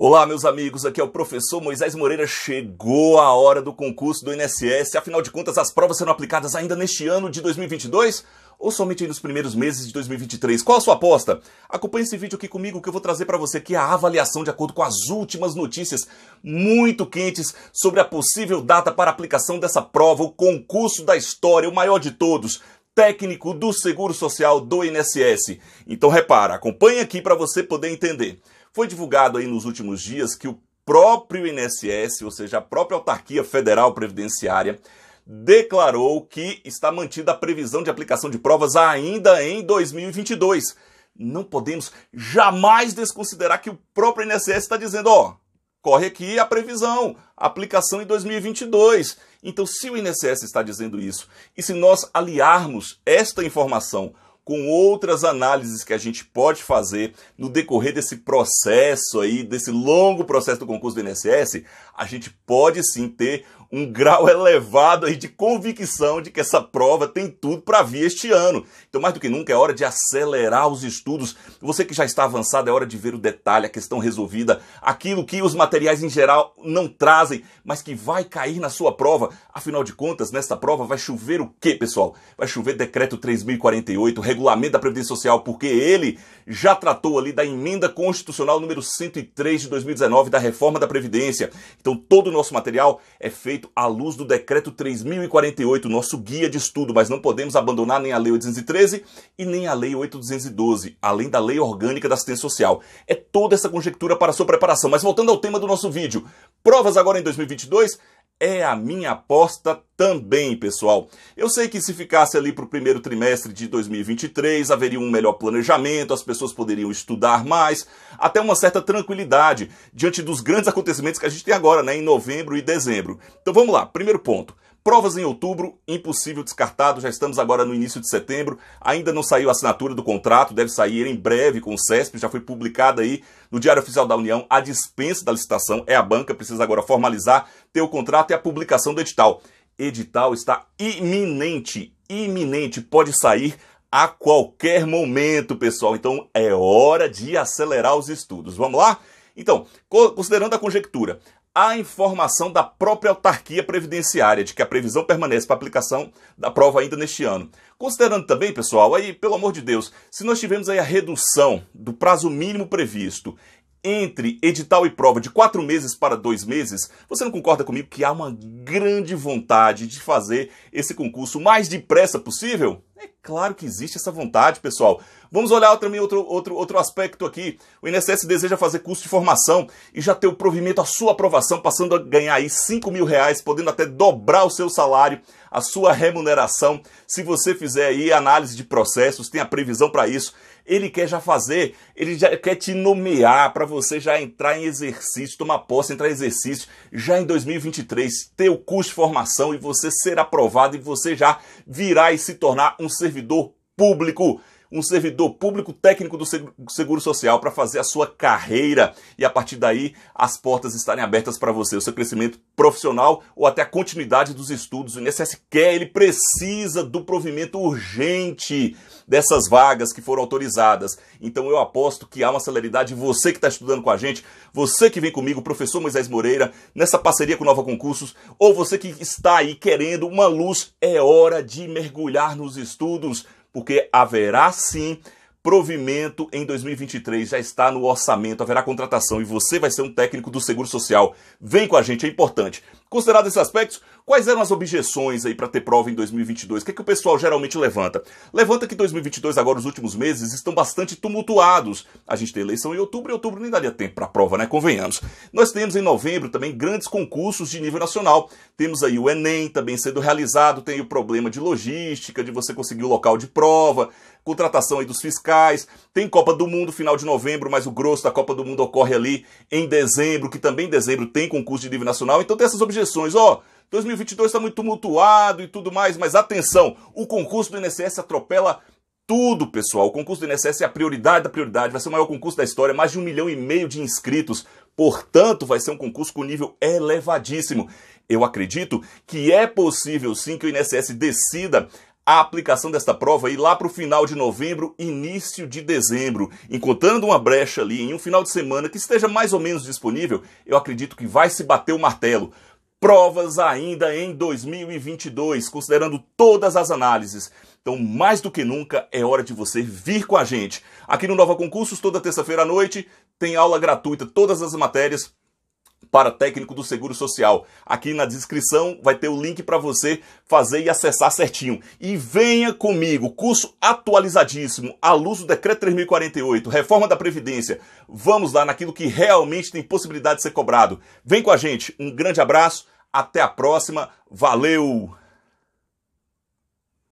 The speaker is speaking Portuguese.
Olá, meus amigos, aqui é o professor Moisés Moreira. Chegou a hora do concurso do INSS. Afinal de contas, as provas serão aplicadas ainda neste ano de 2022 ou somente nos primeiros meses de 2023? Qual a sua aposta? Acompanhe esse vídeo aqui comigo que eu vou trazer para você aqui a avaliação de acordo com as últimas notícias muito quentes sobre a possível data para aplicação dessa prova, o concurso da história, o maior de todos técnico do Seguro Social do INSS. Então repara, acompanhe aqui para você poder entender. Foi divulgado aí nos últimos dias que o próprio INSS, ou seja, a própria autarquia federal previdenciária, declarou que está mantida a previsão de aplicação de provas ainda em 2022. Não podemos jamais desconsiderar que o próprio INSS está dizendo, ó, corre aqui a previsão, aplicação em 2022. Então, se o INSS está dizendo isso, e se nós aliarmos esta informação com outras análises que a gente pode fazer no decorrer desse processo aí, desse longo processo do concurso do INSS, a gente pode sim ter um grau elevado aí de convicção de que essa prova tem tudo para vir este ano. Então, mais do que nunca, é hora de acelerar os estudos. Você que já está avançado, é hora de ver o detalhe, a questão resolvida, aquilo que os materiais em geral não trazem, mas que vai cair na sua prova. Afinal de contas, nesta prova vai chover o quê, pessoal? Vai chover decreto 3048, regulamento da Previdência Social, porque ele já tratou ali da emenda constitucional número 103 de 2019 da reforma da Previdência. Então, todo o nosso material é feito feito à luz do decreto 3048, nosso guia de estudo, mas não podemos abandonar nem a lei 813 e nem a lei 8212, além da lei orgânica da assistência social. É toda essa conjectura para sua preparação. Mas voltando ao tema do nosso vídeo, provas agora em 2022 é a minha aposta também, pessoal. Eu sei que se ficasse ali para o primeiro trimestre de 2023, haveria um melhor planejamento, as pessoas poderiam estudar mais, até uma certa tranquilidade diante dos grandes acontecimentos que a gente tem agora, né, em novembro e dezembro. Então vamos lá, primeiro ponto. Provas em outubro, impossível descartado, já estamos agora no início de setembro, ainda não saiu a assinatura do contrato, deve sair em breve com o CESP, já foi publicada aí no Diário Oficial da União a dispensa da licitação, é a banca, precisa agora formalizar, ter o contrato e a publicação do edital. Edital está iminente, iminente, pode sair a qualquer momento, pessoal. Então é hora de acelerar os estudos. Vamos lá? Então, considerando a conjectura, a informação da própria autarquia previdenciária de que a previsão permanece para aplicação da prova ainda neste ano. Considerando também, pessoal, aí, pelo amor de Deus, se nós tivermos aí a redução do prazo mínimo previsto entre edital e prova de quatro meses para dois meses, você não concorda comigo que há uma grande vontade de fazer esse concurso o mais depressa possível? É claro que existe essa vontade, pessoal. Vamos olhar também outro, outro, outro aspecto aqui. O INSS deseja fazer curso de formação e já ter o provimento, a sua aprovação, passando a ganhar aí 5 mil reais, podendo até dobrar o seu salário, a sua remuneração. Se você fizer aí análise de processos, tem a previsão para isso. Ele quer já fazer, ele já quer te nomear para você já entrar em exercício, tomar posse, entrar em exercício já em 2023, ter o curso de formação e você ser aprovado e você já virar e se tornar um um servidor público um servidor público técnico do Seguro Social para fazer a sua carreira e a partir daí as portas estarem abertas para você, o seu crescimento profissional ou até a continuidade dos estudos. O INSS quer, ele precisa do provimento urgente dessas vagas que foram autorizadas. Então eu aposto que há uma celeridade. Você que está estudando com a gente, você que vem comigo, professor Moisés Moreira, nessa parceria com Nova Concursos, ou você que está aí querendo uma luz, é hora de mergulhar nos estudos porque haverá sim provimento em 2023 já está no orçamento, haverá contratação e você vai ser um técnico do Seguro Social. Vem com a gente, é importante. Considerado esses aspectos, quais eram as objeções aí para ter prova em 2022? O que, é que o pessoal geralmente levanta? Levanta que 2022, agora os últimos meses, estão bastante tumultuados. A gente tem eleição em outubro e outubro nem daria tempo para a prova, né? Convenhamos. Nós temos em novembro também grandes concursos de nível nacional. Temos aí o Enem também sendo realizado, tem o problema de logística, de você conseguir o local de prova contratação aí dos fiscais, tem Copa do Mundo final de novembro, mas o grosso da Copa do Mundo ocorre ali em dezembro, que também em dezembro tem concurso de nível nacional, então tem essas objeções, ó, oh, 2022 está muito tumultuado e tudo mais, mas atenção, o concurso do INSS atropela tudo, pessoal. O concurso do INSS é a prioridade da prioridade, vai ser o maior concurso da história, mais de um milhão e meio de inscritos. Portanto, vai ser um concurso com nível elevadíssimo. Eu acredito que é possível sim que o INSS decida a aplicação desta prova aí lá para o final de novembro, início de dezembro. Encontrando uma brecha ali em um final de semana que esteja mais ou menos disponível, eu acredito que vai se bater o martelo provas ainda em 2022, considerando todas as análises. Então, mais do que nunca, é hora de você vir com a gente. Aqui no Nova Concursos, toda terça-feira à noite, tem aula gratuita, todas as matérias para técnico do Seguro Social. Aqui na descrição vai ter o link para você fazer e acessar certinho. E venha comigo, curso atualizadíssimo, à luz do Decreto 3048, reforma da Previdência. Vamos lá naquilo que realmente tem possibilidade de ser cobrado. Vem com a gente, um grande abraço, até a próxima, valeu!